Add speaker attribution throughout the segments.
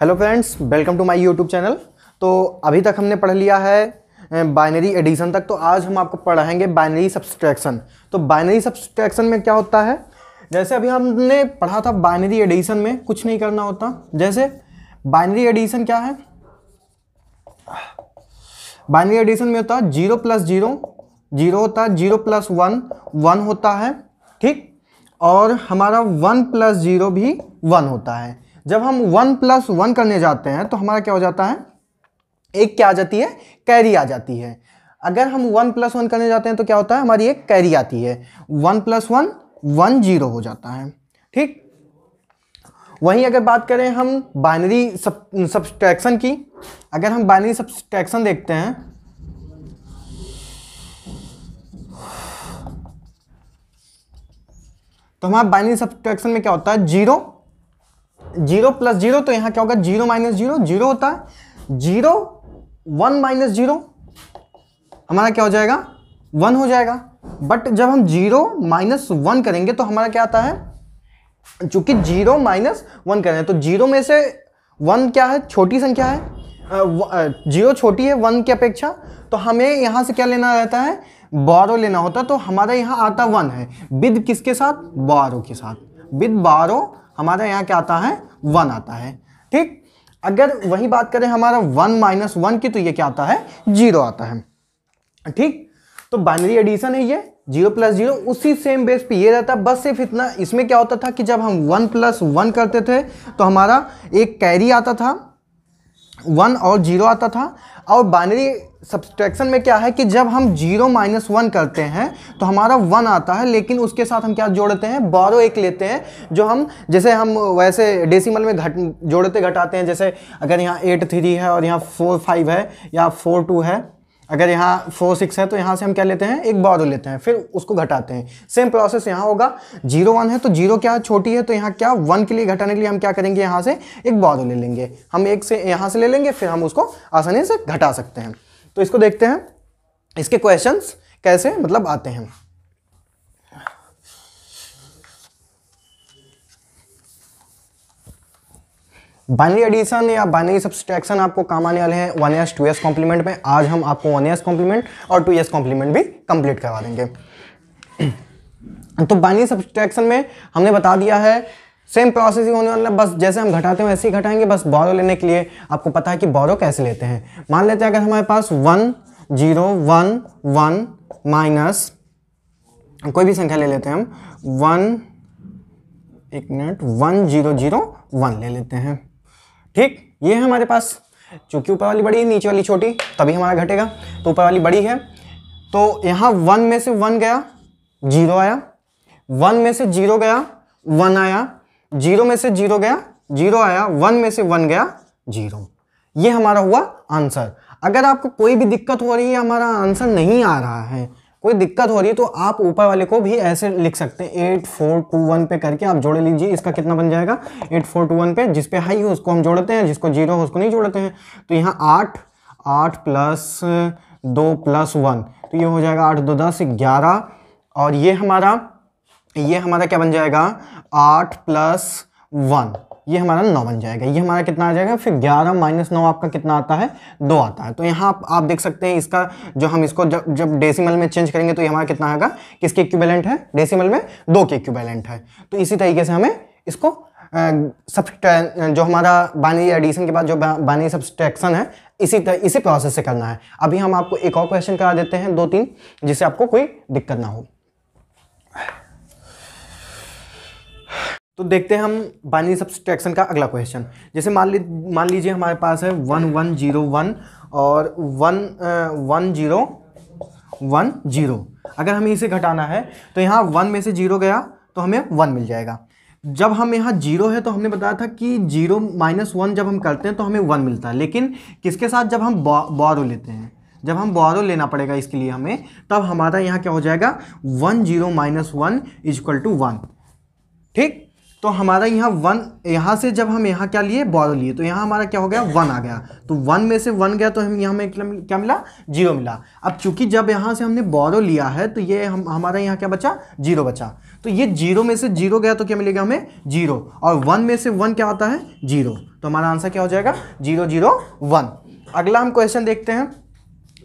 Speaker 1: hello friends welcome to my YouTube channel तो अभी तक हमने पढ़ लिया है बाइनरी एडिशन तक तो आज हम आपको पढ़ाएंगे बाइनरी सब्सट्रैक्शन तो बाइनरी सब्सट्रैक्शन में क्या होता है जैसे अभी हमने पढ़ा था बाइनरी एडिशन में कुछ नहीं करना होता जैसे बाइनरी एडिशन क्या है बाइनरी एडिशन में होता है जीरो प्लस जीरो जीरो होता है जीरो प्लस वन वन होता है ठीक और हमारा वन प्लस जीरो भी वन होता है जब हम वन प्लस वन करने जाते हैं तो हमारा क्या हो जाता है एक क्या आ जाती है कैरी आ जाती है अगर हम वन प्लस वन करने जाते हैं तो क्या होता है हमारी एक कैरी आती है one plus one one zero हो जाता है ठीक वहीं अगर बात करें हम बाइनरी सब सब्सट्रैक्शन की अगर हम बाइनरी सब्सट्रैक्शन देखते हैं तो हमारा बाइनरी सब्सट्रैक्शन में क्या होता है जीरो जीरो प्लस जीरो तो यहां क्या होगा जीरो माइनस जीरो जीरो होता है जीरो वन माइनस जीरो हमारा क्या हो जाएगा वन हो जाएगा बट जब हम जीरो माइनस वन करेंगे तो हमारा क्या आता है चूंकि जीरो माइनस वन कर रहे हैं तो जीरो में से वन क्या है छोटी संख्या है जीरो छोटी है वन की अपेक्षा तो हमें यहां से क्या लेना रहता है बारो लेना होता है तो हमारा यहां आता वन है विद किसके साथ बारो के साथ विद बारो हमारा यहाँ क्या आता है वन आता है ठीक अगर वही बात करें हमारा वन माइनस वन की तो ये क्या आता है जीरो आता है ठीक तो बाइनरी एडिशन है ये जीरो प्लस जीरो उसी सेम बेस पे ये रहता बस सिर्फ इतना इसमें क्या होता था कि जब हम वन प्लस वन करते थे तो हमारा एक कैरी आता था वन और जीरो आता था और बाइनरी सब्सट्रैक्शन में क्या है कि जब हम जीरो माइनस वन करते हैं तो हमारा वन आता है लेकिन उसके साथ हम क्या जोड़ते हैं बारो एक लेते हैं जो हम जैसे हम वैसे डेसिमल में घट जोड़ते घटाते हैं जैसे अगर यहाँ एट थ्री है और यहाँ फोर फाइव है या फोर टू है अगर यहाँ फोर सिक्स है तो यहाँ से हम क्या लेते हैं एक बारो लेते हैं फिर उसको घटाते हैं सेम प्रोसेस यहाँ होगा जीरो वन है तो जीरो क्या छोटी है तो यहाँ क्या वन के लिए घटाने के लिए हम क्या करेंगे यहाँ से एक बारो ले लेंगे हम एक से यहाँ से ले लेंगे फिर हम उसको आसानी से घटा सकते हैं तो इसको देखते हैं इसके क्वेश्चन कैसे मतलब आते हैं बाइनरी एडिशन या बाइनरी सब्सट्रैक्शन आपको काम आने वाले हैं one's two's complement में आज हम आपको वन एस कॉम्प्लीमेंट और टू एस कॉम्प्लीमेंट भी कंप्लीट करवा देंगे तो बाइनरी सब्सट्रैक्शन में हमने बता दिया है सेम प्रोसेस ही होने वाला बस जैसे हम घटाते हैं वैसे ही घटाएंगे बस बोरो लेने के लिए आपको पता है कि बोरो कैसे लेते हैं मान लेते हैं अगर हमारे पास one zero one one minus कोई भी संख्या ले लेते हैं हम वन एक minute one zero zero one ले लेते हैं ठीक ये है हमारे पास चूंकि ऊपर वाली बड़ी नीचे वाली छोटी तभी हमारा घटेगा तो ऊपर वाली बड़ी है तो यहाँ वन में से वन गया जीरो आया वन में से जीरो गया वन आया जीरो में से जीरो गया जीरो आया वन में से वन गया जीरो ये हमारा हुआ आंसर अगर आपको कोई भी दिक्कत हो रही है हमारा आंसर नहीं आ रहा है कोई दिक्कत हो रही है तो आप ऊपर वाले को भी ऐसे लिख सकते हैं एट फोर टू वन पे करके आप जोड़ लीजिए इसका कितना बन जाएगा एट फोर टू वन पे जिसपे हाई हो उसको हम जोड़ते हैं जिसको जीरो हो उसको नहीं जोड़ते हैं तो यहाँ आठ आठ प्लस दो प्लस वन तो ये हो जाएगा आठ दो दस ग्यारह और ये हमारा ये हमारा क्या बन जाएगा आठ प्लस वन ये हमारा नौ बन जाएगा ये हमारा कितना आ जाएगा फिर ग्यारह माइनस नौ आपका कितना आता है दो आता है तो यहाँ आप, आप देख सकते हैं इसका जो हम इसको जब जब डेसिमल में चेंज करेंगे तो ये हमारा कितना आएगा किसके इक्विवेलेंट है डेसिमल में दो के इक्विवेलेंट है तो इसी तरीके से हमें इसको सब जो हमारा बानी एडिशन के बाद जो बानी सब्सट्रैक्शन है इसी इसी प्रोसेस से करना है अभी हम आपको एक और क्वेश्चन करा देते हैं दो तीन जिससे आपको कोई दिक्कत ना हो तो देखते हैं हम बाइनरी सब्सट्रैक्शन का अगला क्वेश्चन जैसे मान ली मान लीजिए हमारे पास है वन वन जीरो वन और one one zero one zero अगर हमें इसे घटाना है तो यहाँ वन में से जीरो गया तो हमें वन मिल जाएगा जब हम यहाँ जीरो है तो हमने बताया था कि जीरो माइनस वन जब हम करते हैं तो हमें वन मिलता है लेकिन किसके साथ जब हम बॉरो लेते हैं जब हम बॉरो लेना पड़ेगा इसके लिए हमें तब हमारा यहाँ क्या हो जाएगा one zero minus one is equal to one ठीक तो हमारा यहाँ वन यहाँ से जब हम यहाँ क्या लिए बॉर लिए तो यहाँ हमारा क्या हो गया वन आ गया तो वन में से वन गया तो हम यहाँ में क्या मिला जीरो मिला अब चूंकि जब यहाँ से हमने बॉरो लिया है तो ये हम हमारा यहाँ क्या बचा जीरो बचा तो ये जीरो में से जीरो गया तो क्या मिलेगा हमें जीरो और वन में से वन क्या होता है जीरो तो हमारा आंसर क्या हो जाएगा जीरो जीरो वन अगला हम क्वेश्चन देखते हैं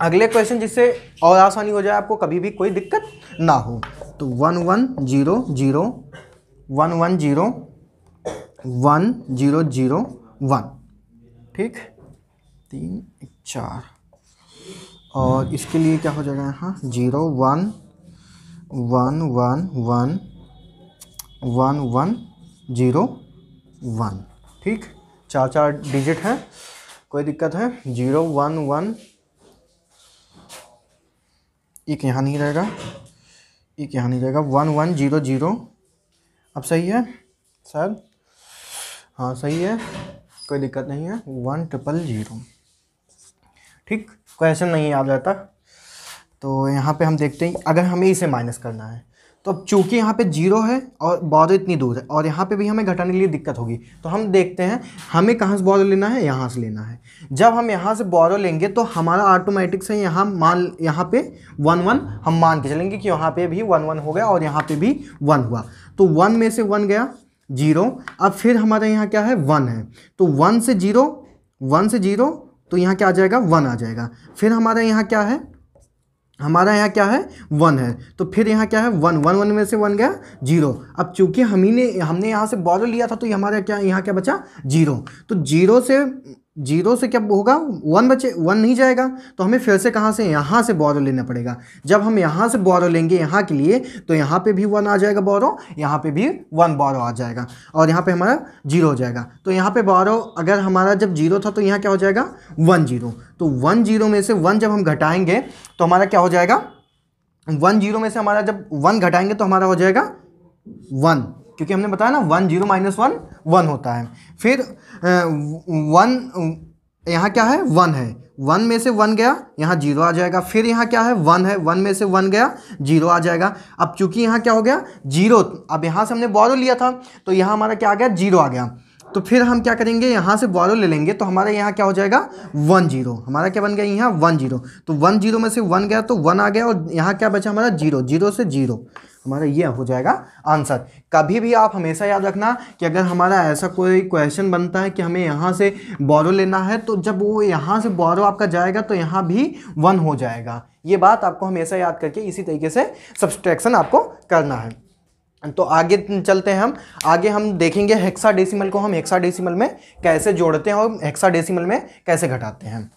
Speaker 1: अगले क्वेश्चन जिससे और आसानी हो जाए आपको कभी भी कोई दिक्कत ना हो तो one one zero zero one one zero one zero zero one ठीक तीन चार और इसके लिए क्या हो जाएगा यहाँ zero one one one one one one zero one ठीक चार चार डिजिट है कोई दिक्कत है जीरो वन वन एक यहाँ नहीं रहेगा एक यहाँ नहीं रहेगा वन वन जीरो जीरो अब सही है सर हाँ सही है कोई दिक्कत नहीं है वन ट्रिपल ज़ीरो ठीक क्वेश्चन नहीं याद रहता तो यहाँ पे हम देखते हैं अगर हमें इसे माइनस करना है तो अब चूँकि यहाँ पे जीरो है और बॉर्डर इतनी दूर है और यहाँ पे भी हमें घटाने के लिए दिक्कत होगी तो हम देखते हैं हमें कहाँ से बॉर्डर लेना है यहाँ से लेना है जब हम यहाँ से बॉर्डर लेंगे तो हमारा ऑटोमेटिक से यहाँ मान यहाँ पे वन वन हम मान के चलेंगे कि यहाँ पे भी वन वन हो गया और यहाँ पे भी वन हुआ तो वन में से वन गया जीरो अब फिर हमारे यहाँ क्या है वन है तो वन से जीरो वन से जीरो तो यहाँ क्या आ जाएगा वन आ जाएगा फिर हमारे यहाँ क्या है हमारा यहाँ क्या है वन है तो फिर यहाँ क्या है वन वन वन में से वन गया जीरो अब चूंकि हम ही ने हमने यहाँ से बॉर्डर लिया था तो हमारा क्या यहाँ क्या बचा जीरो तो जीरो से जीरो से क्या होगा वन बचे वन नहीं जाएगा तो हमें फिर से कहाँ से यहाँ से बोरो लेना पड़ेगा जब हम यहाँ से बोरो लेंगे यहाँ के लिए तो यहाँ पे भी वन आ जाएगा बोरो यहाँ पे भी वन बोरो आ जाएगा और यहाँ पे हमारा जीरो हो जाएगा तो यहाँ पे बोरो अगर हमारा जब जीरो था तो यहाँ क्या हो जाएगा वन जीरो तो वन जीरो में से वन जब हम घटाएंगे तो हमारा क्या हो जाएगा वन जीरो में से हमारा जब वन घटाएंगे तो हमारा हो जाएगा वन क्योंकि हमने बताया ना one zero minus one one होता है फिर वन यहाँ क्या है वन है वन में से वन गया यहाँ जीरो आ जाएगा फिर यहाँ क्या है वन है वन में से वन गया जीरो आ जाएगा अब चूंकि यहाँ क्या हो गया जीरो अब यहाँ से हमने बॉरो लिया था तो यहाँ हमारा क्या आ गया जीरो आ गया तो फिर हम क्या करेंगे यहाँ से बॉरो ले लेंगे तो हमारे यहाँ क्या हो जाएगा वन जीरो हमारा क्या बन गया यहाँ वन जीरो तो वन जीरो में से वन गया तो वन आ गया और यहाँ क्या बचा हमारा जीरो जीरो से जीरो हमारा ये हो जाएगा आंसर कभी भी आप हमेशा याद रखना कि अगर हमारा ऐसा कोई क्वेश्चन बनता है कि हमें यहाँ से बोरो लेना है तो जब वो यहाँ से बोरो आपका जाएगा तो यहाँ भी वन हो जाएगा ये बात आपको हमेशा याद करके इसी तरीके से सब्सट्रैक्शन आपको करना है तो आगे चलते हैं हम आगे हम देखेंगे हेक्सा डेसिमल को हम हेक्सा में कैसे जोड़ते हैं और हेक्सा में कैसे घटाते हैं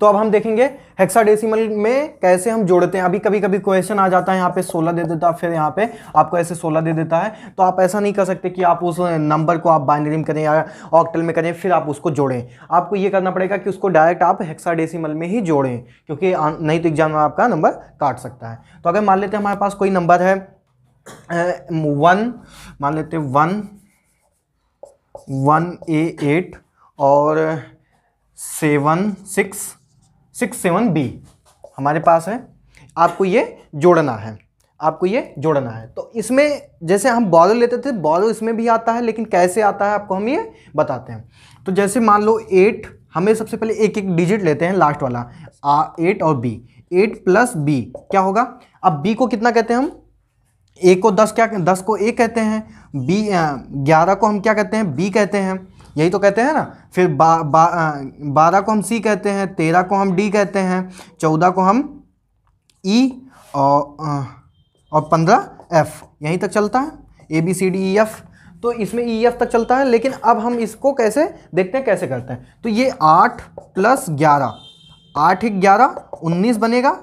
Speaker 1: तो अब हम देखेंगे हेक्साडेसिमल में कैसे हम जोड़ते हैं अभी कभी कभी क्वेश्चन आ जाता है यहाँ पे सोलह दे देता है फिर यहाँ पे आपको ऐसे सोलह दे देता है तो आप ऐसा नहीं कर सकते कि आप उस नंबर को आप बाइनरी में करें या ऑक्टल में करें फिर आप उसको जोड़ें आपको ये करना पड़ेगा कि उसको डायरेक्ट आप हेक्साडेसिमल में ही जोड़ें क्योंकि नहीं तो एग्जाम में आपका नंबर काट सकता है तो अगर मान लेते हैं हमारे पास कोई नंबर है वन मान लेते वन वन ए एट और seven six six seven B हमारे पास है आपको ये जोड़ना है आपको ये जोड़ना है तो इसमें जैसे हम बॉलो लेते थे बॉलो इसमें भी आता है लेकिन कैसे आता है आपको हम ये बताते हैं तो जैसे मान लो एट हमें सबसे पहले एक एक डिजिट लेते हैं लास्ट वाला आ एट और बी एट प्लस बी क्या होगा अब बी को कितना कहते हैं हम ए को दस क्या दस को ए कहते हैं बी ग्यारह को हम क्या कहते हैं बी कहते हैं यही तो कहते हैं ना फिर बारह बा, बारह को हम सी कहते हैं तेरह को हम डी कहते हैं चौदह को हम ई और और पंद्रह एफ यहीं तक चलता है A B C D E F तो इसमें ई एफ तक चलता है लेकिन अब हम इसको कैसे देखते हैं कैसे करते हैं तो ये आठ प्लस ग्यारह आठ एक ग्यारह उन्नीस बनेगा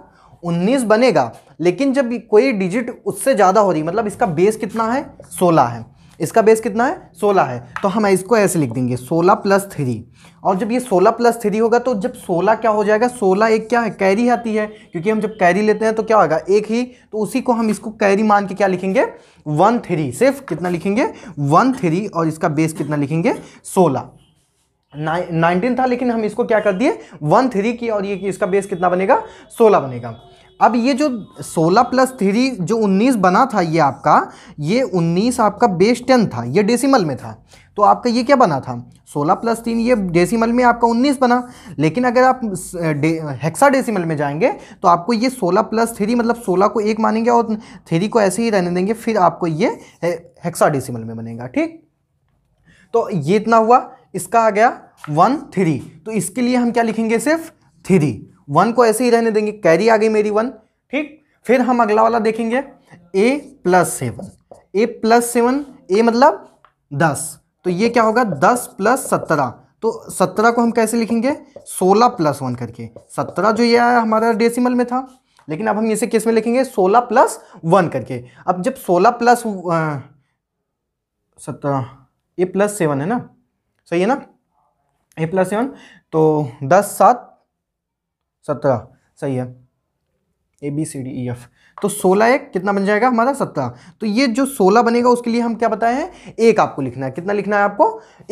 Speaker 1: उन्नीस बनेगा लेकिन जब कोई डिजिट उससे ज़्यादा हो रही मतलब इसका बेस कितना है सोलह है इसका बेस कितना है सोलह है तो हम इसको ऐसे लिख देंगे सोलह प्लस थ्री और जब ये सोलह प्लस थ्री होगा तो जब सोलह क्या हो जाएगा सोलह एक क्या है कैरी आती है क्योंकि हम जब कैरी लेते हैं तो क्या होगा एक ही तो उसी को हम इसको कैरी मान के क्या लिखेंगे वन थ्री सिर्फ कितना लिखेंगे वन थ्री और इसका बेस कितना लिखेंगे सोलह नाइनटीन था लेकिन हम इसको क्या कर दिए वन थ्री की और ये इसका बेस कितना बनेगा सोलह बनेगा अब ये जो 16 प्लस थ्री जो 19 बना था ये आपका ये 19 आपका बेस 10 था ये डेसिमल में था तो आपका ये क्या बना था 16 प्लस तीन ये डेसिमल में आपका 19 बना लेकिन अगर आप हेक्सा डेसिमल में जाएंगे तो आपको ये 16 प्लस थ्री मतलब 16 को एक मानेंगे और थ्री को ऐसे ही रहने देंगे फिर आपको ये हेक्सा डेसीमल में बनेगा ठीक तो ये इतना हुआ इसका आ गया वन थ्री तो इसके लिए हम क्या लिखेंगे सिर्फ थ्री वन को ऐसे ही रहने देंगे कैरी आ गई मेरी वन ठीक फिर हम अगला वाला देखेंगे A plus seven A plus seven A मतलब दस तो ये क्या होगा दस प्लस सत्रह तो सत्रह को हम कैसे लिखेंगे सोलह प्लस वन करके सत्रह जो ये आया हमारा डेसिमल में था लेकिन अब हम इसे किस में लिखेंगे सोलह प्लस वन करके अब जब सोलह प्लस सत्रह ए प्लस सेवन है ना सही है ना ए प्लस सेवन तो दस सात सत्रह सही है A B C D E F तो सोलह एक कितना बन जाएगा हमारा सत्रह तो ये जो सोलह बनेगा उसके लिए हम क्या बताए हैं एक आपको लिखना है कितना लिखना है आपको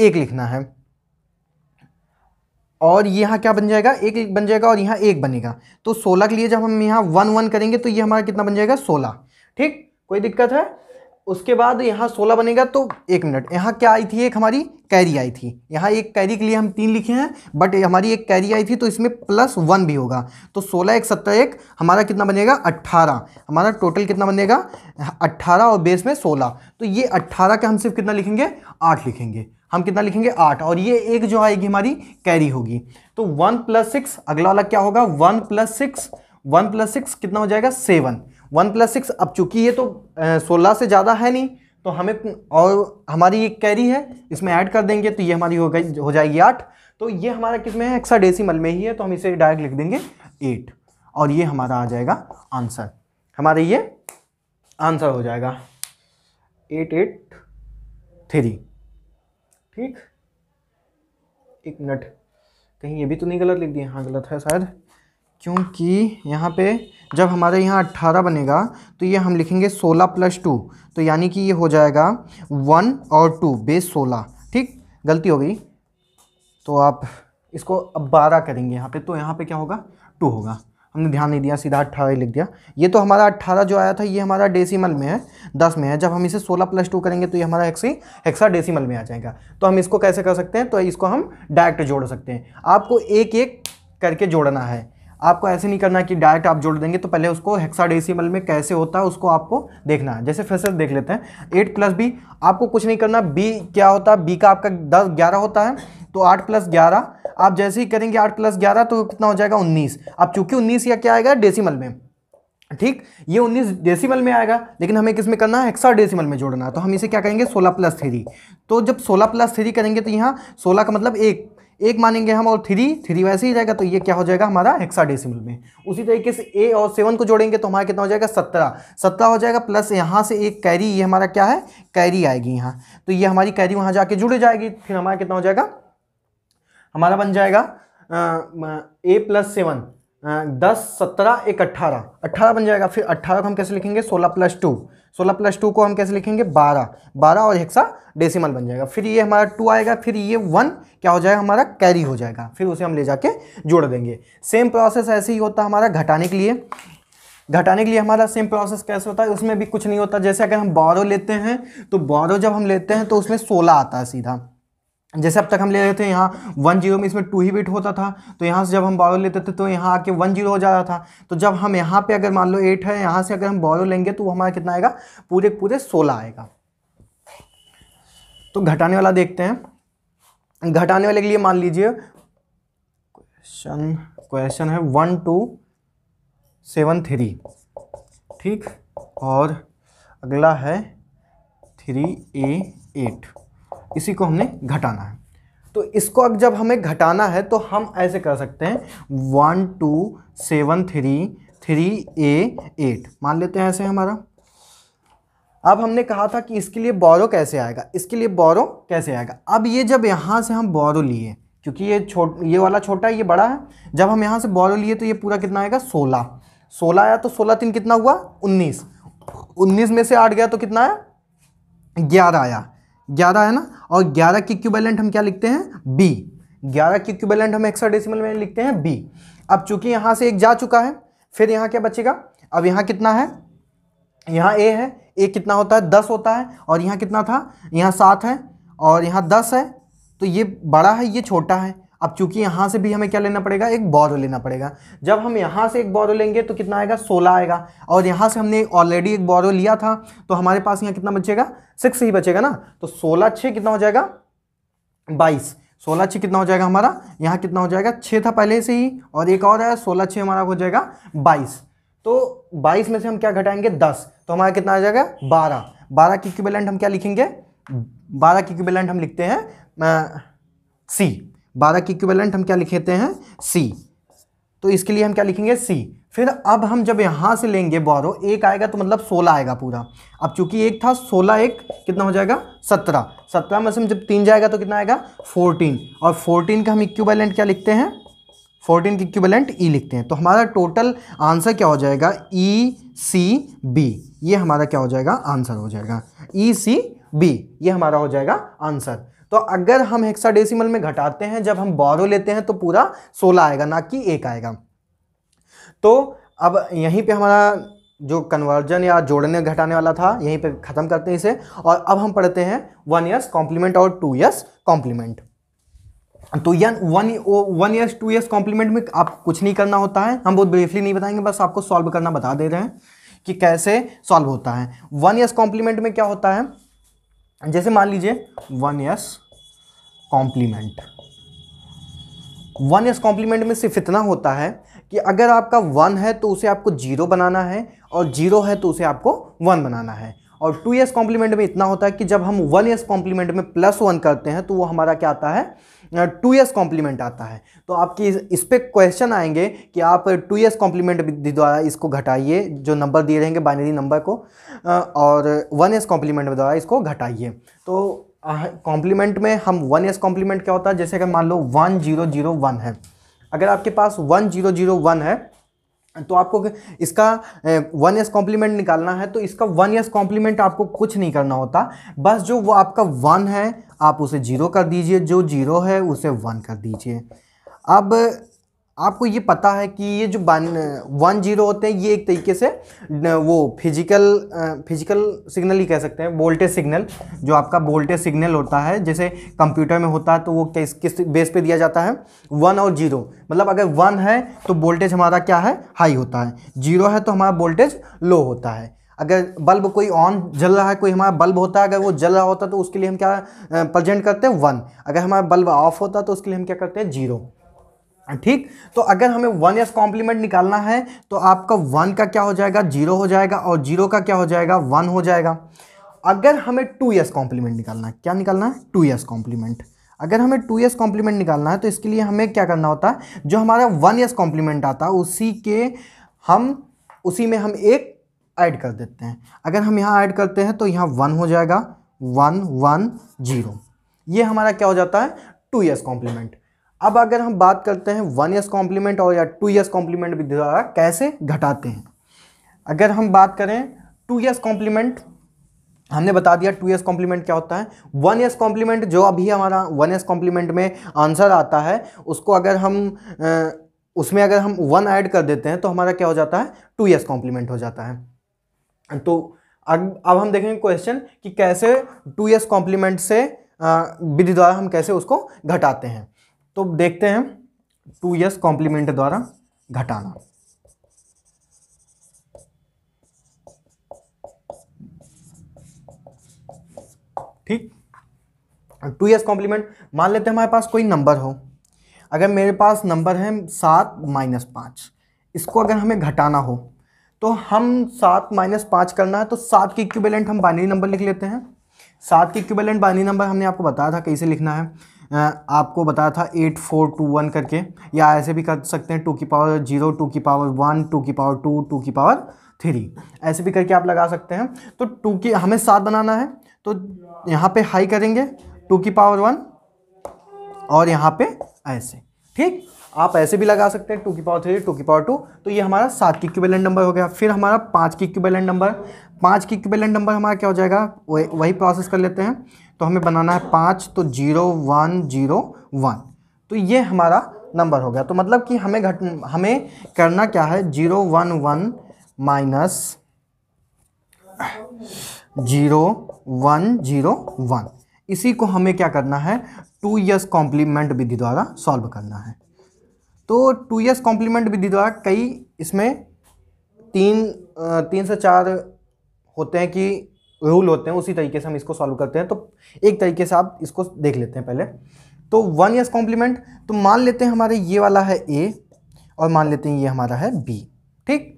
Speaker 1: एक लिखना है और यहाँ क्या बन जाएगा एक बन जाएगा और यहाँ एक बनेगा तो सोलह के लिए जब हम यहाँ वन वन करेंगे तो ये यह हमारा कितना बन जाएगा सोलह ठीक कोई दिक्कत है उसके बाद यहाँ सोलह बनेगा तो एक मिनट यहाँ क्या आई थी एक हमारी कैरी आई थी यहाँ एक कैरी के लिए हम तीन लिखे हैं बट हमारी एक कैरी आई थी तो इसमें प्लस वन भी होगा तो सोलह एक सत्तर एक हमारा कितना बनेगा अट्ठारह हमारा टोटल कितना बनेगा अट्ठारह और बेस में सोलह तो ये अट्ठारह का हम सिर्फ कितना लिखेंगे आठ लिखेंगे हम कितना लिखेंगे आठ और ये एक जो आएगी हमारी कैरी होगी तो वन प्लस सिक्स अगला वाला क्या होगा one plus six one plus six कितना हो जाएगा सेवन वन प्लस सिक्स अब चूंकि ये तो सोलह से ज़्यादा है नहीं तो हमें और हमारी एक कैरी है इसमें ऐड कर देंगे तो ये हमारी हो गई हो जाएगी आठ तो ये हमारा किस में है एक्सा डेसीमल में ही है तो हम इसे डायरेक्ट लिख देंगे एट और ये हमारा आ जाएगा आंसर हमारा ये आंसर हो जाएगा एट एट थ्री ठीक एक मिनट कहीं ये भी तो नहीं गलत लिख दिया हाँ गलत है शायद क्योंकि यहाँ पे जब हमारे यहाँ अट्ठारह बनेगा तो ये हम लिखेंगे सोलह प्लस टू तो यानी कि ये हो जाएगा वन और टू बेस सोलह ठीक गलती हो गई तो आप इसको अब बारह करेंगे यहाँ पे तो यहाँ पे क्या होगा टू होगा हमने ध्यान नहीं दिया सीधा अट्ठारह लिख दिया ये तो हमारा अट्ठारह जो आया था ये हमारा डेसिमल में है दस में है जब हम इसे सोलह प्लस टू करेंगे तो ये हमारा हेक्सी हेक्सा डेसीमल में आ जाएगा तो हम इसको कैसे कर सकते हैं तो इसको हम डायरेक्ट जोड़ सकते हैं आपको एक एक करके जोड़ना है आपको ऐसे नहीं करना कि डायरेक्ट आप जोड़ देंगे तो पहले उसको हेक्साडेसिमल में कैसे होता है उसको आपको देखना है जैसे फिर देख लेते हैं एट प्लस बी आपको कुछ नहीं करना बी क्या होता है बी का आपका दस ग्यारह होता है तो आठ प्लस ग्यारह आप जैसे ही करेंगे आठ प्लस ग्यारह तो कितना हो जाएगा उन्नीस अब चूंकि उन्नीस या क्या आएगा डेसीमल में ठीक ये 19 डेसिमल में आएगा लेकिन हमें किस में करना है हेक्सा डेसिमल में जोड़ना है तो हम इसे क्या करेंगे 16 प्लस थ्री तो जब 16 प्लस थ्री करेंगे तो यहाँ 16 का मतलब एक एक मानेंगे हम और थ्री थ्री वैसे ही जाएगा तो ये क्या हो जाएगा हमारा हेक्सा डेसिमल में उसी तरीके से ए और सेवन को जोड़ेंगे तो हमारा कितना हो जाएगा सत्रह सत्रह हो जाएगा प्लस यहाँ से एक कैरी ये हमारा क्या है कैरी आएगी यहाँ तो ये हमारी कैरी वहाँ जाके जुड़ जाएगी फिर हमारा कितना हो जाएगा हमारा बन जाएगा ए प्लस सेवन दस सत्रह एक अट्ठारह अट्ठारह बन जाएगा फिर अट्ठारह को हम कैसे लिखेंगे सोलह प्लस टू सोलह प्लस टू को हम कैसे लिखेंगे बारह बारह और हेक्सा डेसिमल बन जाएगा फिर ये हमारा टू आएगा फिर ये वन क्या हो जाएगा हमारा कैरी हो जाएगा फिर उसे हम ले जाके जोड़ देंगे सेम प्रोसेस ऐसे ही होता है हमारा घटाने के लिए घटाने के लिए हमारा सेम प्रोसेस कैसे होता है उसमें भी कुछ नहीं होता जैसे अगर हम बारो लेते हैं तो बारह जब हम लेते हैं तो उसमें सोलह आता है सीधा जैसे अब तक हम ले रहे थे यहाँ वन जीरो में इसमें टू ही बिट होता था तो यहाँ से जब हम बॉरो लेते थे तो यहाँ आके वन जीरो हो जा रहा था तो जब हम यहाँ पे अगर मान लो एट है यहाँ से अगर हम बॉरो लेंगे तो वो हमारा कितना आएगा पूरे पूरे सोलह आएगा तो घटाने वाला देखते हैं घटाने वाले के लिए मान लीजिए क्वेश्चन क्वेश्चन है वन टू सेवन थ्री ठीक और अगला है थ्री ए एट इसी को हमने घटाना है तो इसको अब जब हमें घटाना है तो हम ऐसे कर सकते हैं one two seven three three A eight मान लेते हैं ऐसे हमारा अब हमने कहा था कि इसके लिए बोरो कैसे आएगा इसके लिए बोरो कैसे आएगा अब ये जब यहाँ से हम बोरो लिए क्योंकि ये छोट ये वाला छोटा है ये बड़ा है जब हम यहाँ से बोरो लिए तो ये पूरा कितना आएगा सोलह सोलह आया तो सोलह तीन कितना हुआ उन्नीस उन्नीस में से आठ गया तो कितना आया ग्यारह आया ग्यारह है ना और ग्यारह के इक्विवेलेंट हम क्या लिखते हैं बी ग्यारह के क्यूबेलेंट हम डेसिमल में लिखते हैं बी अब चूंकि यहाँ से एक जा चुका है फिर यहाँ क्या बचेगा अब यहाँ कितना है यहाँ ए है ए कितना होता है दस होता है और यहाँ कितना था यहाँ सात है और यहाँ दस है तो ये बड़ा है ये छोटा है अब चूंकि यहाँ से भी हमें क्या लेना पड़ेगा एक बॉरो लेना पड़ेगा जब हम यहाँ से एक बॉरो लेंगे तो कितना आएगा सोलह आएगा और यहाँ से हमने ऑलरेडी एक बॉरो लिया था तो हमारे पास यहाँ कितना बचेगा सिक्स ही बचेगा ना तो सोलह छः कितना हो जाएगा बाईस सोलह छः कितना हो जाएगा हमारा यहाँ कितना हो जाएगा छः था पहले से ही और एक और है सोलह छः हमारा हो जाएगा बाईस तो बाईस में से हम क्या घटाएंगे दस तो हमारा कितना आ जाएगा बारह बारह की क्यूबेलेंट हम क्या लिखेंगे बारह की क्यूबेलेंट हम लिखते हैं सी बारह की इक्विवेलेंट हम क्या लिख हैं सी तो इसके लिए हम क्या लिखेंगे सी फिर अब हम जब यहाँ से लेंगे बोरो एक आएगा तो मतलब सोलह आएगा पूरा अब चूंकि एक था सोलह एक कितना हो जाएगा सत्रह सत्रह में से हम जब तीन जाएगा तो कितना आएगा फोर्टीन और फोर्टीन का हम इक्विवेलेंट क्या लिखते हैं फोर्टीन की इक्विवेलेंट ई e लिखते हैं तो हमारा टोटल आंसर क्या हो जाएगा ई सी बी ये हमारा क्या हो जाएगा आंसर हो जाएगा ई सी बी ये हमारा हो जाएगा आंसर तो अगर हम हेक्साडेसिमल में घटाते हैं जब हम बोरो लेते हैं तो पूरा सोलह आएगा ना कि एक आएगा तो अब यहीं पे हमारा जो कन्वर्जन या जोड़ने घटाने वाला था यहीं पे ख़त्म करते हैं इसे और अब हम पढ़ते हैं वन ईयर्स कॉम्प्लीमेंट और टू ईयर्स कॉम्प्लीमेंट तो यन one one's two's complement में आप कुछ नहीं करना होता है हम बहुत ब्रीफली नहीं बताएंगे बस आपको सॉल्व करना बता दे रहे हैं कि कैसे सॉल्व होता है वन ईयर्स कॉम्प्लीमेंट में क्या होता है जैसे मान लीजिए one's complement one's complement में सिर्फ इतना होता है कि अगर आपका वन है तो उसे आपको जीरो बनाना है और जीरो है तो उसे आपको वन बनाना है और टू एस कॉम्प्लीमेंट में इतना होता है कि जब हम वन एस कॉम्प्लीमेंट में प्लस वन करते हैं तो वो हमारा क्या आता है टू एस कॉम्प्लीमेंट आता है तो आपकी इस पर क्वेश्चन आएंगे कि आप टू एस कॉम्प्लीमेंट द्वारा इसको घटाइए जो नंबर दिए रहेंगे बाइनरी नंबर को और वन एस कॉम्प्लीमेंट द्वारा इसको घटाइए तो कॉम्प्लीमेंट में हम वन एस कॉम्प्लीमेंट क्या होता है जैसे अगर मान लो वन जीरो जीरो वन है अगर आपके पास वन जीरो जीरो वन है तो आपको इसका वन एस कॉम्प्लीमेंट निकालना है तो इसका वन एस कॉम्प्लीमेंट आपको कुछ नहीं करना होता बस जो वो आपका वन है आप उसे जीरो कर दीजिए जो जीरो है उसे वन कर दीजिए अब आपको ये पता है कि ये जो वन वन जीरो होते हैं ये एक तरीके से वो फिजिकल फिजिकल सिग्नल ही कह सकते हैं वोल्टेज सिग्नल जो आपका वोल्टेज सिग्नल होता है जैसे कंप्यूटर में होता है तो वो किस किस बेस पे दिया जाता है वन और जीरो मतलब अगर वन है तो वोल्टेज हमारा क्या है हाई होता है जीरो है तो हमारा वोल्टेज लो होता है अगर बल्ब कोई ऑन जल रहा है कोई हमारा बल्ब होता है अगर वो जल रहा होता है तो उसके लिए हम क्या प्रजेंट करते हैं वन अगर हमारा बल्ब ऑफ होता तो उसके लिए हम क्या करते हैं जीरो हाँ, ठीक तो अगर हमें वन एस कॉम्प्लीमेंट निकालना है तो आपका वन का क्या हो जाएगा जीरो हो जाएगा और जीरो का क्या हो जाएगा वन हो जाएगा अगर हमें टू एस कॉम्प्लीमेंट निकालना है क्या निकालना है टू एस कॉम्प्लीमेंट अगर हमें टू एस कॉम्प्लीमेंट निकालना है तो इसके लिए हमें क्या करना होता है जो हमारा वन एस कॉम्प्लीमेंट आता है उसी के हम उसी में हम एक ऐड कर देते हैं अगर हम यहाँ ऐड करते हैं तो यहाँ वन हो जाएगा वन वन जीरो ये हमारा क्या हो जाता है टू एस कॉम्प्लीमेंट अब अगर हम बात करते हैं वन ईयर्स कॉम्प्लीमेंट और या टू ईयर्स कॉम्प्लीमेंट विद द्वारा कैसे घटाते हैं अगर हम बात करें टू ईयर्स कॉम्प्लीमेंट हमने बता दिया टू ईयर्स कॉम्प्लीमेंट क्या होता है वन ईयर्स कॉम्प्लीमेंट जो अभी हमारा वन ईयर्स कॉम्प्लीमेंट में आंसर आता है उसको अगर हम उसमें अगर हम वन ऐड कर देते हैं तो हमारा क्या हो जाता है टू ईयर्स कॉम्प्लीमेंट हो जाता है तो अब अब हम देखेंगे क्वेश्चन कि कैसे टू ईयर्स कॉम्प्लीमेंट से विधि द्वारा हम कैसे उसको घटाते हैं तो देखते हैं टू यस कॉम्प्लीमेंट द्वारा घटाना ठीक टू यस कॉम्प्लीमेंट मान लेते हैं हमारे पास कोई नंबर हो अगर मेरे पास नंबर है सात माइनस पाँच इसको अगर हमें घटाना हो तो हम सात माइनस पाँच करना है तो सात की इक्विवेलेंट हम बाइनरी नंबर लिख लेते हैं सात की इक्विवेलेंट बाइनरी नंबर हमने आपको बताया था कैसे लिखना है आपको बताया था एट फोर टू वन करके या ऐसे भी कर सकते हैं टू की पावर जीरो टू की पावर वन टू की पावर टू टू की पावर थ्री ऐसे भी करके आप लगा सकते हैं तो टू की हमें सात बनाना है तो यहाँ पे हाई करेंगे टू की पावर वन और यहाँ पे ऐसे ठीक आप ऐसे भी लगा सकते हैं टू की पावर थ्री टू की पावर टू तो ये हमारा सात की क्यूबेलन नंबर हो गया फिर हमारा पाँच की क्यूबेलन नंबर पाँच की क्यूबेलेंट नंबर हमारा क्या हो जाएगा वही प्रोसेस कर लेते हैं तो हमें बनाना है पाँच तो जीरो वन जीरो वन तो ये हमारा नंबर हो गया तो मतलब कि हमें घट हमें करना क्या है zero one one minus zero one zero one इसी को हमें क्या करना है टू ईयर्स कॉम्प्लीमेंट विधि द्वारा सॉल्व करना है तो टू ईयर्स कॉम्प्लीमेंट विधि द्वारा कई इसमें तीन तीन से चार होते हैं कि रूल होते हैं उसी तरीके से हम इसको सॉल्व करते हैं तो एक तरीके से आप इसको देख लेते हैं पहले तो वन यस कॉम्प्लीमेंट तो मान लेते हैं हमारे ये वाला है ए और मान लेते हैं ये हमारा है बी ठीक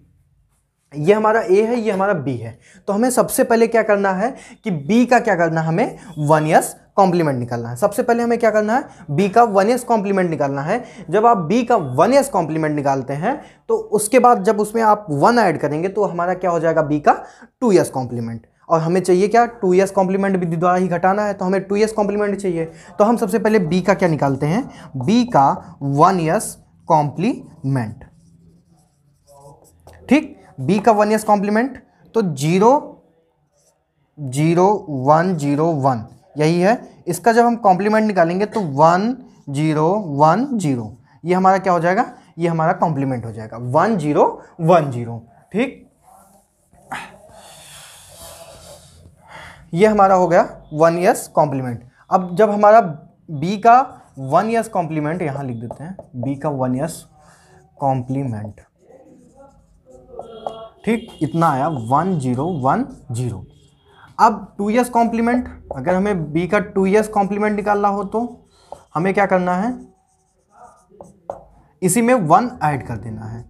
Speaker 1: ये हमारा ए है ये हमारा बी है तो हमें सबसे पहले क्या करना है कि बी का क्या करना है हमें वन यस कॉम्प्लीमेंट निकालना है सबसे पहले हमें क्या करना है बी का वन एस कॉम्प्लीमेंट निकालना है जब आप बी का वन एस कॉम्प्लीमेंट निकालते हैं तो उसके बाद जब उसमें आप वन ऐड करेंगे तो हमारा क्या हो जाएगा बी का टू एस कॉम्प्लीमेंट और हमें चाहिए क्या टू ईयर्स कॉम्प्लीमेंट भी द्वारा ही घटाना है तो हमें टू ईयर्स कॉम्प्लीमेंट चाहिए तो हम सबसे पहले बी का क्या निकालते हैं बी का वन ईयर्स कॉम्प्लीमेंट ठीक बी का वन ईयर्स कॉम्प्लीमेंट तो zero zero one zero one यही है इसका जब हम कॉम्प्लीमेंट निकालेंगे तो वन जीरो वन जीरो ये हमारा क्या हो जाएगा ये हमारा कॉम्प्लीमेंट हो जाएगा वन जीरो वन जीरो ठीक ये हमारा हो गया वन ईयर्स कॉम्प्लीमेंट अब जब हमारा बी का वन ईयर्स कॉम्प्लीमेंट यहाँ लिख देते हैं बी का वन ईयर्स कॉम्प्लीमेंट ठीक इतना आया वन जीरो वन जीरो अब टू ईयर्स कॉम्प्लीमेंट अगर हमें बी का टू ईयर्स कॉम्प्लीमेंट निकालना हो तो हमें क्या करना है इसी में वन ऐड कर देना है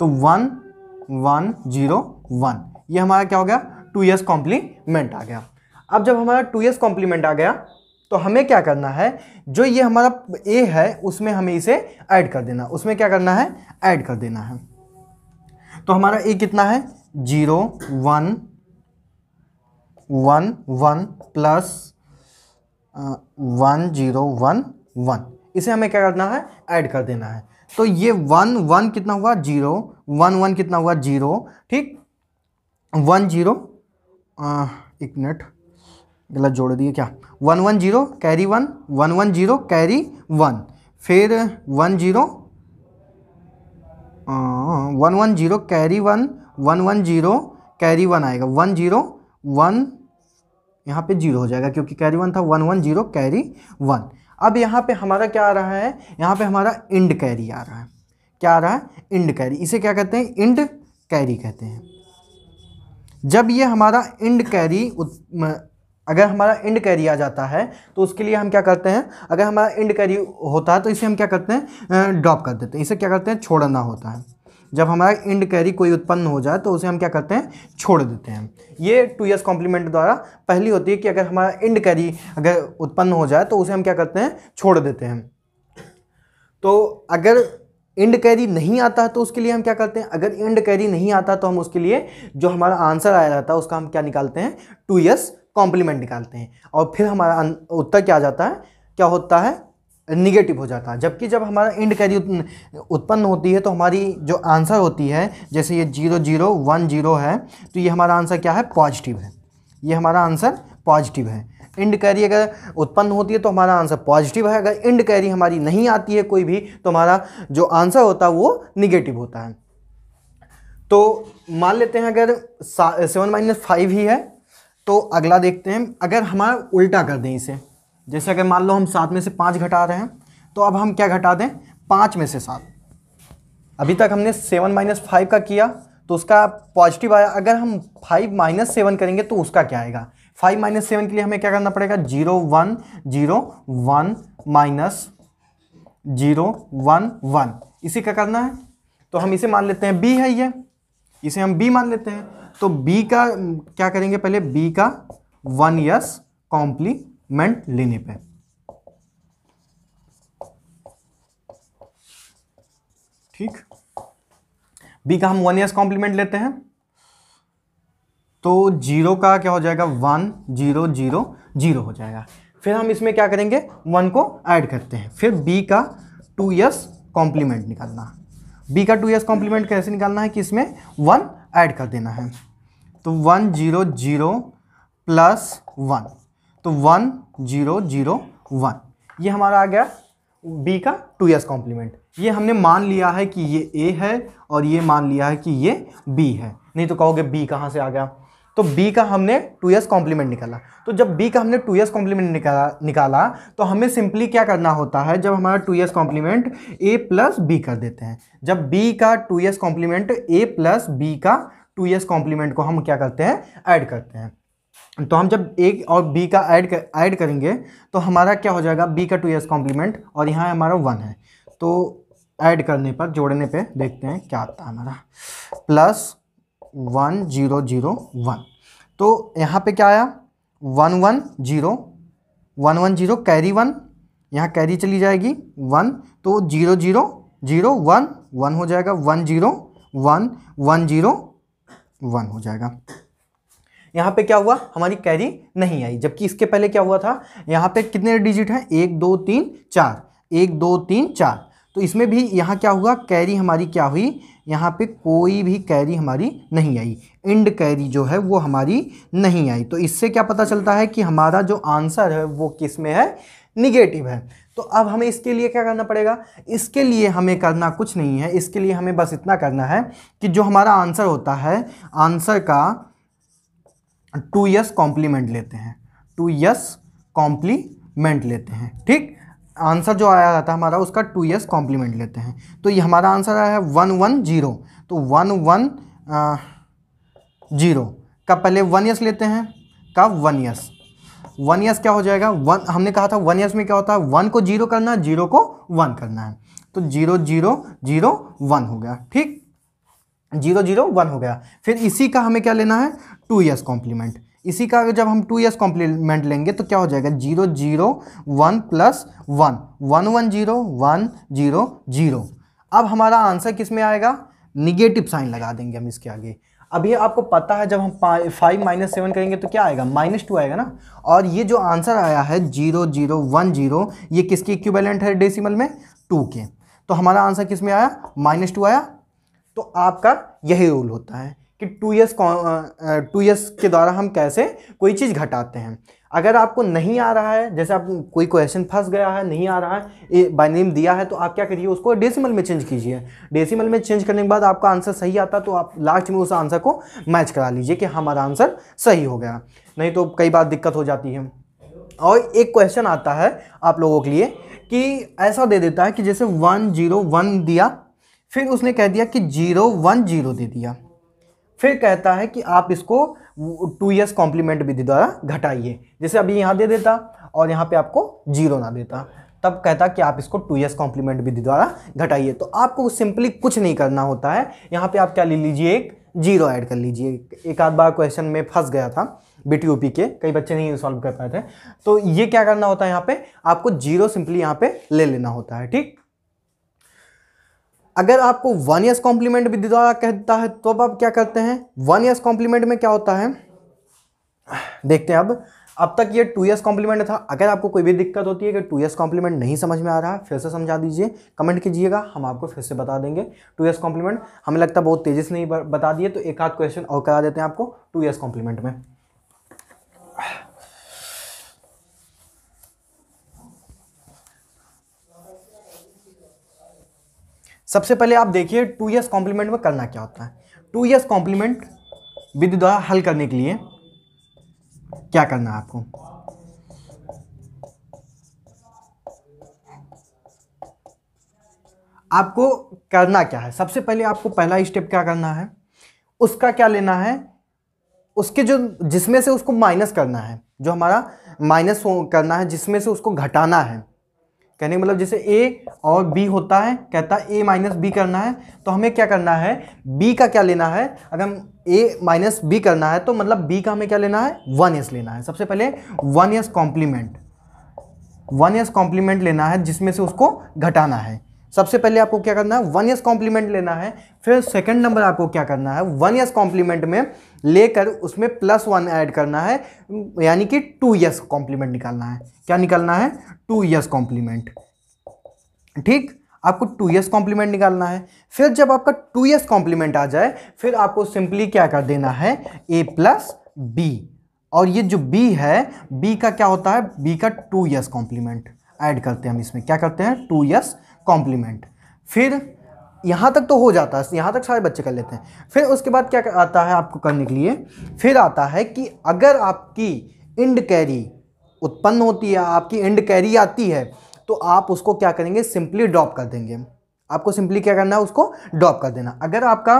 Speaker 1: तो वन वन जीरो वन ये हमारा क्या हो गया टू ईयर्स कॉम्प्लीमेंट आ गया अब जब हमारा टू ईयर्स कॉम्प्लीमेंट आ गया तो हमें क्या करना है जो ये हमारा ए है उसमें हमें इसे ऐड कर देना उसमें क्या करना है ऐड कर देना है तो हमारा ए कितना है zero one one one plus one zero one one इसे हमें क्या करना है ऐड कर देना है तो ये वन वन कितना हुआ जीरो वन वन कितना हुआ जीरो ठीक वन जीरो आ, एक मिनट गलत जोड़ दिए क्या one one zero carry one one one zero carry one फिर one zero one one zero carry one one one zero carry one आएगा वन जीरो वन यहाँ पे जीरो हो जाएगा क्योंकि कैरी वन था one one zero carry one अब यहाँ पे हमारा क्या आ रहा है यहाँ पे हमारा इंड कैरी आ रहा है क्या आ रहा है इंड कैरी इसे क्या कहते हैं इंड कैरी कहते हैं जब ये हमारा इंड कैरी अगर हमारा इंड कैरी आ जाता है तो उसके लिए हम क्या करते हैं अगर हमारा इंड कैरी होता है तो इसे हम क्या करते हैं ड्रॉप कर देते हैं इसे क्या करते हैं छोड़ना होता है जब हमारा इंड कैरी कोई उत्पन्न हो जाए तो उसे हम क्या करते हैं छोड़ देते हैं ये टू ईयर्स कॉम्प्लीमेंट द्वारा पहली होती है कि अगर हमारा इंड कैरी अगर उत्पन्न हो जाए तो उसे हम क्या करते हैं छोड़ देते हैं तो अगर इंड कैरी नहीं आता तो उसके लिए हम क्या करते हैं अगर इंड कैरी नहीं आता तो हम उसके लिए जो हमारा आंसर आया जाता है उसका हम क्या निकालते हैं टू यस कॉम्प्लीमेंट निकालते हैं और फिर हमारा उत्तर क्या आ जाता है क्या होता है निगेटिव हो जाता है जबकि जब हमारा इंड कैरी उत्पन्न होती है तो हमारी जो आंसर होती है जैसे ये जीरो जीरो वन जीरो है तो ये हमारा आंसर क्या है पॉजिटिव है ये हमारा आंसर पॉजिटिव है इंड कैरी अगर उत्पन्न होती है तो हमारा आंसर पॉजिटिव है अगर इंड कैरी हमारी नहीं आती है कोई भी तो हमारा जो आंसर होता है वो निगेटिव होता है तो मान लेते हैं अगर सेवन माइनस फाइव ही है तो अगला देखते हैं अगर हमारा उल्टा कर दें इसे जैसे अगर मान लो हम सात में से पाँच घटा रहे हैं तो अब हम क्या घटा दें पाँच में से सात अभी तक हमने सेवन माइनस फाइव का किया तो उसका पॉजिटिव आया अगर हम फाइव माइनस सेवन करेंगे तो उसका क्या आएगा फाइव माइनस सेवन के लिए हमें क्या करना पड़ेगा zero one zero one minus zero one one इसी का करना है तो हम इसे मान लेते हैं बी है ये इसे हम बी मान लेते हैं तो बी का क्या करेंगे पहले बी का वन यस कॉम्प्लीमेंट लेने पे ठीक बी का हम वन यस कॉम्प्लीमेंट लेते हैं तो जीरो का क्या हो जाएगा वन जीरो जीरो जीरो हो जाएगा फिर हम इसमें क्या करेंगे वन को ऐड करते हैं फिर बी का टू ईयर्स कॉम्प्लीमेंट निकालना बी का टू ईयर्स कॉम्प्लीमेंट कैसे निकालना है कि इसमें वन ऐड कर देना है तो one zero zero plus one तो वन जीरो जीरो वन ये हमारा आ गया बी का टू ईयर्स कॉम्प्लीमेंट ये हमने मान लिया है कि ये ए है और ये मान लिया है कि ये बी है नहीं तो कहोगे बी कहाँ से आ गया तो b का हमने 2s कॉम्प्लीमेंट निकाला तो जब b का हमने 2s कॉम्प्लीमेंट निकाला निकाला तो हमें सिंपली क्या करना होता है जब हमारा 2s complement a plus B कर देते हैं जब b का 2s complement a plus B का 2s कॉम्प्लीमेंट को हम क्या करते हैं ऐड करते हैं तो हम जब ए और बी का ऐड कर करेंगे तो हमारा क्या हो जाएगा बी का टू ईयर्स कॉम्प्लीमेंट और यहाँ हमारा वन है तो ऐड करने पर जोड़ने पे देखते हैं क्या आता है हमारा plus one zero zero one तो यहाँ पे क्या आया one one zero one one zero carry one यहाँ कैरी चली जाएगी वन तो zero zero zero one one हो जाएगा one zero one one zero one हो जाएगा यहाँ पे क्या हुआ हमारी कैरी नहीं आई जबकि इसके पहले क्या हुआ था यहाँ पे कितने डिजिट हैं एक दो तीन चार एक दो तीन चार तो इसमें भी यहाँ क्या हुआ कैरी हमारी क्या हुई यहाँ पे कोई भी कैरी हमारी नहीं आई इंड कैरी जो है वो हमारी नहीं आई तो इससे क्या पता चलता है कि हमारा जो आंसर है वो किस में है निगेटिव है तो अब हमें इसके लिए क्या करना पड़ेगा इसके लिए हमें करना कुछ नहीं है इसके लिए हमें बस इतना करना है कि जो हमारा आंसर होता है आंसर का टू यस कॉम्प्लीमेंट लेते हैं टू यस कॉम्प्लीमेंट लेते हैं ठीक आंसर जो आया था हमारा उसका टू ईयर्स कॉम्प्लीमेंट लेते हैं तो ये हमारा आंसर आया है वन वन जीरो तो वन वन जीरो का पहले वन ईयर्स लेते हैं का वन ईयर्स वन ईयर्स क्या हो जाएगा वन हमने कहा था वन ईयर्स में क्या होता है वन को जीरो करना है जीरो को वन करना है तो जीरो जीरो जीरो वन हो गया ठीक जीरो जीरो वन हो गया फिर इसी का हमें क्या लेना है टू ईयर्स कॉम्प्लीमेंट इसी का जब हम टू ईयर्स कॉम्प्लीमेंट लेंगे तो क्या हो जाएगा zero zero one plus one one one zero one zero zero अब हमारा आंसर किस में आएगा निगेटिव साइन लगा देंगे हम इसके आगे अब ये आपको पता है जब हम फाइव माइनस सेवन करेंगे तो क्या आएगा माइनस टू आएगा ना और ये जो आंसर आया है जीरो जीरो वन जीरो ये किसके इक्विवेलेंट है डेसिमल में टू के तो हमारा आंसर किस में आया माइनस टू आया तो आपका यही रूल होता है कि टू ईयर्स टू ईयर्स के द्वारा हम कैसे कोई चीज़ घटाते हैं अगर आपको नहीं आ रहा है जैसे आप कोई क्वेश्चन फंस गया है नहीं आ रहा है बाय नेम दिया है तो आप क्या करिए उसको डेसिमल में चेंज कीजिए डेसिमल में चेंज करने के बाद आपका आंसर सही आता तो आप लास्ट में उस आंसर को मैच करा लीजिए कि हमारा आंसर सही हो गया नहीं तो कई बार दिक्कत हो जाती है और एक क्वेश्चन आता है आप लोगों के लिए कि ऐसा दे देता है कि जैसे वन जीरो वन दिया फिर उसने कह दिया कि जीरो वन जीरो दे दिया फिर कहता है कि आप इसको टू ईयर्स कॉम्प्लीमेंट विधि द्वारा घटाइए जैसे अभी यहाँ दे देता और यहाँ पे आपको जीरो ना देता तब कहता कि आप इसको टू ईयर्स कॉम्प्लीमेंट विधि द्वारा घटाइए तो आपको सिंपली कुछ नहीं करना होता है यहाँ पे आप क्या ले लीजिए एक जीरो ऐड कर लीजिए एक आध बार क्वेश्चन में फंस गया था बी के कई बच्चे नहीं सॉल्व कर पाए थे तो ये क्या करना होता है यहाँ पर आपको जीरो सिंपली यहाँ पर ले लेना होता है ठीक अगर आपको वन ईयर्स कॉम्प्लीमेंट भी दिया कहता है तो अब आप क्या करते हैं वन ईयर्स कॉम्प्लीमेंट में क्या होता है देखते हैं अब अब तक ये टू ईयर्स कॉम्प्लीमेंट था अगर आपको कोई भी दिक्कत होती है कि टू ईयर्स कॉम्प्लीमेंट नहीं समझ में आ रहा फिर से समझा दीजिए कमेंट कीजिएगा हम आपको फिर से बता देंगे टू ईयर्स कॉम्प्लीमेंट हमें लगता है बहुत तेज़ी से नहीं बता दिए तो एक आध क्वेश्चन और करा देते हैं आपको टू ईयर्स कॉम्प्लीमेंट में सबसे पहले आप देखिए टू ईयर्स कॉम्प्लीमेंट में करना क्या होता है टू ईयर्स कॉम्प्लीमेंट विधि द्वारा हल करने के लिए क्या करना है आपको आपको करना क्या है सबसे पहले आपको पहला स्टेप क्या करना है उसका क्या लेना है उसके जो जिसमें से उसको माइनस करना है जो हमारा माइनस करना है जिसमें से उसको घटाना है कहने का मतलब जैसे ए और बी होता है कहता है ए माइनस बी करना है तो हमें क्या करना है बी का क्या लेना है अगर हम ए माइनस बी करना है तो मतलब बी का हमें क्या लेना है वन एस लेना है सबसे पहले one's complement one's complement लेना है जिसमें से उसको घटाना है सबसे पहले आपको क्या करना है वन एस कॉम्प्लीमेंट लेना है फिर सेकेंड नंबर आपको क्या करना है वन एस कॉम्प्लीमेंट में लेकर उसमें प्लस वन ऐड करना है यानी कि टू यस कॉम्प्लीमेंट निकालना है क्या निकालना है टू यस कॉम्प्लीमेंट ठीक आपको टू यस कॉम्प्लीमेंट निकालना है फिर जब आपका टू यस कॉम्प्लीमेंट आ जाए फिर आपको सिंपली क्या कर देना है ए प्लस बी और ये जो बी है बी का क्या होता है बी का टू यस कॉम्प्लीमेंट ऐड करते हैं हम इसमें क्या करते हैं टू यस कॉम्प्लीमेंट फिर यहाँ तक तो हो जाता है यहाँ तक सारे बच्चे कर लेते हैं फिर उसके बाद क्या आता है आपको करने के लिए फिर आता है कि अगर आपकी इंड कैरी उत्पन्न होती है आपकी इंड कैरी आती है तो आप उसको क्या करेंगे सिंपली ड्रॉप कर देंगे आपको सिंपली क्या करना है उसको ड्रॉप कर देना अगर आपका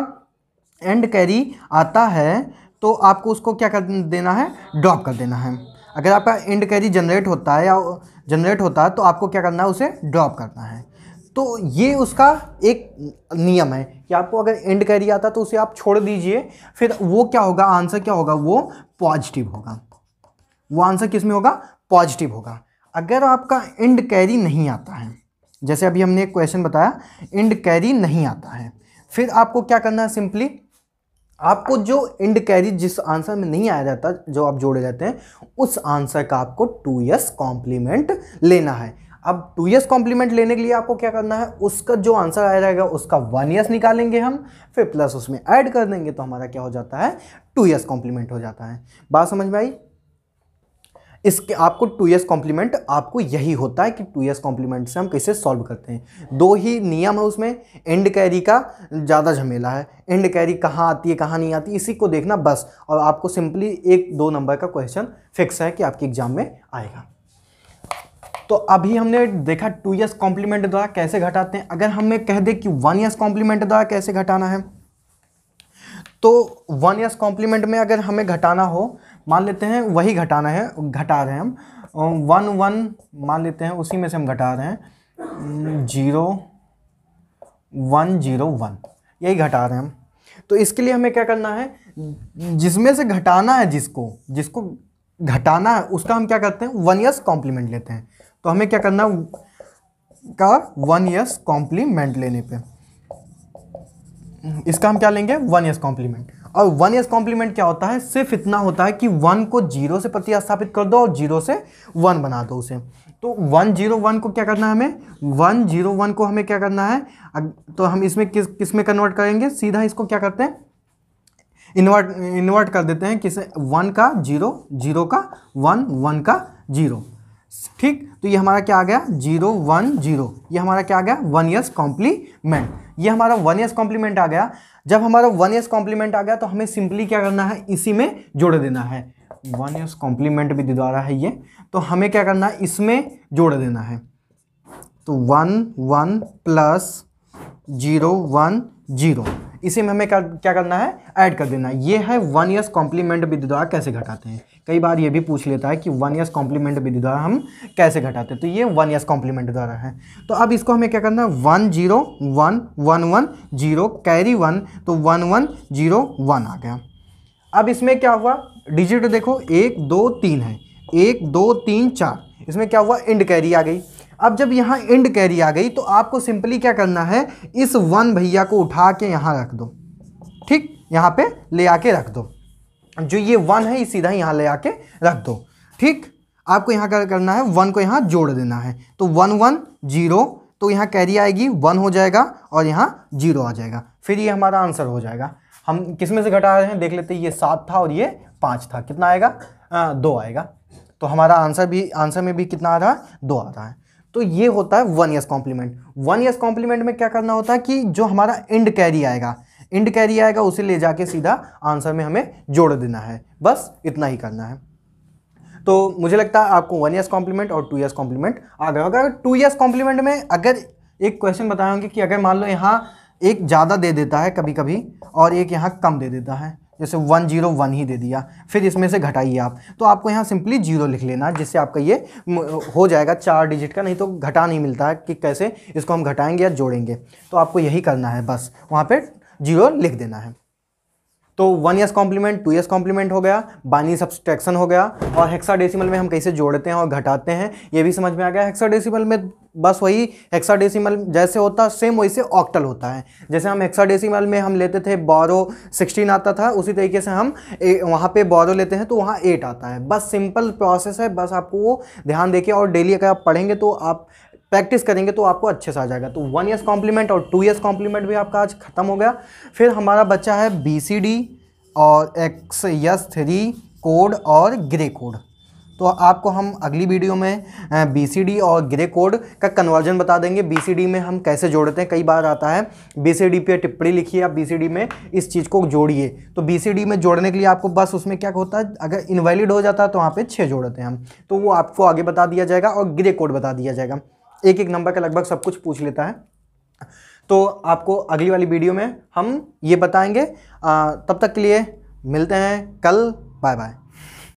Speaker 1: एंड कैरी आता है तो आपको उसको क्या कर देना है ड्रॉप कर देना है अगर आपका एंड कैरी जनरेट होता है या जनरेट होता है तो आपको क्या करना है उसे ड्रॉप करना है तो ये उसका एक नियम है कि आपको अगर एंड कैरी आता तो उसे आप छोड़ दीजिए फिर वो क्या होगा आंसर क्या होगा वो पॉजिटिव होगा वो आंसर किस में होगा पॉजिटिव होगा अगर आपका एंड कैरी नहीं आता है जैसे अभी हमने एक क्वेश्चन बताया एंड कैरी नहीं आता है फिर आपको क्या करना है सिंपली आपको जो इंड कैरी जिस आंसर में नहीं आया जाता जो आप जोड़े जाते हैं उस आंसर का आपको टू यस कॉम्प्लीमेंट लेना है अब टू ईयर्स कॉम्प्लीमेंट लेने के लिए आपको क्या करना है उसका जो आंसर आ जाएगा उसका वन ईयर्स निकालेंगे हम फिर प्लस उसमें ऐड कर देंगे तो हमारा क्या हो जाता है टू ईयर्स कॉम्प्लीमेंट हो जाता है बात समझ में आई इसके आपको टू ईयर्स कॉम्प्लीमेंट आपको यही होता है कि टू ईयर्स कॉम्प्लीमेंट से हम कैसे सॉल्व करते हैं दो ही नियम है उसमें एंड कैरी का ज़्यादा झमेला है एंड कैरी कहाँ आती है कहाँ नहीं आती इसी को देखना बस और आपको सिंपली एक दो नंबर का क्वेश्चन फिक्स है कि आपके एग्जाम में आएगा तो अभी हमने देखा टू ईयर्स कॉम्प्लीमेंट द्वारा कैसे घटाते हैं अगर हमें कह दे कि वन ईयर्स कॉम्प्लीमेंट द्वारा कैसे घटाना है तो वन ईयर्स कॉम्प्लीमेंट में अगर हमें घटाना हो मान लेते हैं वही घटाना है घटा रहे हैं हम वन वन मान लेते हैं उसी में से हम घटा रहे हैं जीरो वन जीरो वन यही घटा रहे हैं हम तो इसके लिए हमें क्या करना है जिसमें से घटाना है जिसको जिसको घटाना है उसका हम क्या करते हैं वन ईयर्स कॉम्प्लीमेंट लेते हैं तो हमें क्या करना का वन ईयर्स कॉम्प्लीमेंट लेने पे इसका हम क्या लेंगे वन ईयर्स कॉम्प्लीमेंट और वन ईयर्स कॉम्प्लीमेंट क्या होता है सिर्फ इतना होता है कि वन को जीरो से प्रतिस्थापित कर दो और जीरो से वन बना दो उसे तो वन जीरो वन को क्या करना है हमें वन जीरो वन को हमें क्या करना है तो हम इसमें किस किस में कन्वर्ट करेंगे सीधा इसको क्या करते हैं इन्वर्ट इन्वर्ट कर देते हैं किसे वन का जीरो जीरो का वन वन का जीरो ठीक तो ये हमारा क्या आ गया जीरो वन जीरो ये हमारा क्या आ गया वन ईयर्स कॉम्प्लीमेंट ये हमारा वन ईयर्स कॉम्प्लीमेंट आ गया जब हमारा वन ईयर्स कॉम्प्लीमेंट आ गया तो हमें सिंपली क्या करना है इसी में जोड़ देना है वन ईयर्स कॉम्प्लीमेंट भी द्वारा रहा है ये तो हमें क्या करना है इसमें जोड़ देना है तो one one plus zero one zero इसी में हमें क्या क्या करना है ऐड कर देना है ये है वन ईयर्स कॉम्प्लीमेंट भी द्वारा कैसे घटाते हैं कई बार ये भी पूछ लेता है कि वन ईयर्स कॉम्प्लीमेंट विधि द्वारा हम कैसे घटाते हैं तो ये वन ईयर्स कॉम्प्लीमेंट द्वारा है तो अब इसको हमें क्या करना है one zero one one one zero carry one तो वन वन जीरो वन आ गया अब इसमें क्या हुआ डिजिट देखो एक दो तीन है एक दो तीन चार इसमें क्या हुआ एंड कैरी आ गई अब जब यहाँ एंड कैरी आ गई तो आपको सिंपली क्या करना है इस वन भैया को उठा के यहाँ रख दो ठीक यहाँ पे ले आके रख दो जो ये वन है ये सीधा यहाँ ले आके रख दो ठीक आपको यहाँ क्या करना है वन को यहाँ जोड़ देना है तो वन वन जीरो तो यहाँ कैरी आएगी वन हो जाएगा और यहाँ जीरो आ जाएगा फिर ये हमारा आंसर हो जाएगा हम किस में से घटा रहे हैं देख लेते हैं ये सात था और ये पाँच था कितना आएगा आ, दो आएगा तो हमारा आंसर भी आंसर में भी कितना आ रहा है दो आ रहा है तो ये होता है one's complement one's complement में क्या करना होता है कि जो हमारा एंड कैरी आएगा इंड कैरी आएगा उसे ले जाके सीधा आंसर में हमें जोड़ देना है बस इतना ही करना है तो मुझे लगता है आपको वन ईयर्स कॉम्प्लीमेंट और टू ईयर्स कॉम्प्लीमेंट आ गया अगर टू ईयर्स कॉम्प्लीमेंट में अगर एक क्वेश्चन बताएंगे कि अगर मान लो यहाँ एक ज़्यादा दे देता है कभी कभी और एक यहाँ कम दे देता है जैसे वन जीरो वन ही दे दिया फिर इसमें से घटाइए आप तो आपको यहाँ सिंपली जीरो लिख लेना जिससे आपका ये हो जाएगा चार डिजिट का नहीं तो घटा नहीं मिलता है कि कैसे इसको हम घटाएंगे या जोड़ेंगे तो आपको यही करना है बस वहाँ पर जीरो लिख देना है तो one's complement two's complement हो गया बानी सब्सट्रैक्शन हो गया और हेक्साडेसिमल में हम कैसे जोड़ते हैं और घटाते हैं ये भी समझ में आ गया हेक्साडेसिमल में बस वही हेक्साडेसिमल जैसे होता सेम वैसे ऑक्टल होता है जैसे हम हेक्साडेसिमल में हम लेते थे बारो सिक्सटीन आता था उसी तरीके से हम ए, वहाँ पे बारो लेते हैं तो वहाँ एट आता है बस सिंपल प्रोसेस है बस आपको वो ध्यान देखिए और डेली अगर आप पढ़ेंगे तो आप प्रैक्टिस करेंगे तो आपको अच्छे से आ जाएगा तो वन ईयर्स कॉम्प्लीमेंट और टू ईयर्स कॉम्प्लीमेंट भी आपका आज खत्म हो गया फिर हमारा बच्चा है बी सी डी और एक्स यस थ्री कोड और ग्रे कोड तो आपको हम अगली वीडियो में बी सी डी और ग्रे कोड का कन्वर्जन बता देंगे बी सी डी में हम कैसे जोड़ते हैं कई बार आता है बी सी डी पे टिप्पणी लिखिए आप बी सी डी में इस चीज़ को जोड़िए तो बी सी डी में जोड़ने के लिए आपको बस उसमें क्या होता है अगर इनवैलिड हो जाता है तो वहाँ पे छः जोड़ते हैं हम तो वो आपको आगे बता दिया जाएगा और ग्रे कोड बता दिया जाएगा एक एक नंबर का लगभग सब कुछ पूछ लेता है तो आपको अगली वाली वीडियो में हम ये बताएंगे आ, तब तक के लिए मिलते हैं कल बाय बाय